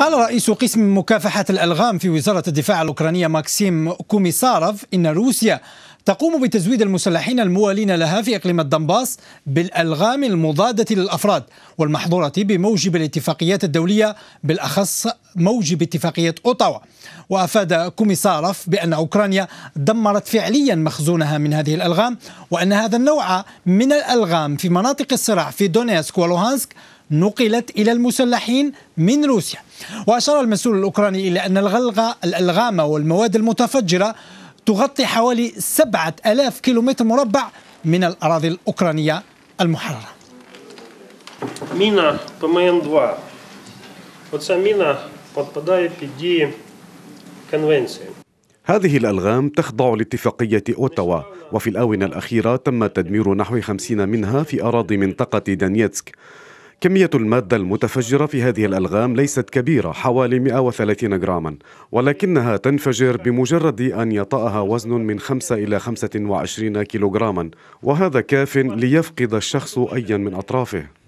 قال رئيس قسم مكافحة الألغام في وزارة الدفاع الأوكرانية ماكسيم كوميساروف إن روسيا تقوم بتزويد المسلحين الموالين لها في إقليم الدنباس بالألغام المضادة للأفراد والمحظورة بموجب الاتفاقيات الدولية بالأخص موجب اتفاقية أوتاوا وأفاد كوميساروف بأن أوكرانيا دمرت فعليا مخزونها من هذه الألغام وأن هذا النوع من الألغام في مناطق الصراع في دونيسك ولوهانسك نقلت إلى المسلحين من روسيا وأشار المسؤول الأوكراني إلى أن الغلغة الألغام والمواد المتفجرة تغطي حوالي سبعة ألاف كيلومتر مربع من الأراضي الأوكرانية المحررة مينا ПМН-2. Оця مينا هذه الألغام تخضع لاتفاقية أوتاوا وفي الآونة الأخيرة تم تدمير نحو 50 منها في أراضي منطقة دانيتسك كمية المادة المتفجرة في هذه الألغام ليست كبيرة حوالي 130 جراما ولكنها تنفجر بمجرد أن يطأها وزن من 5 إلى 25 كيلوغراما وهذا كاف ليفقد الشخص أيا من أطرافه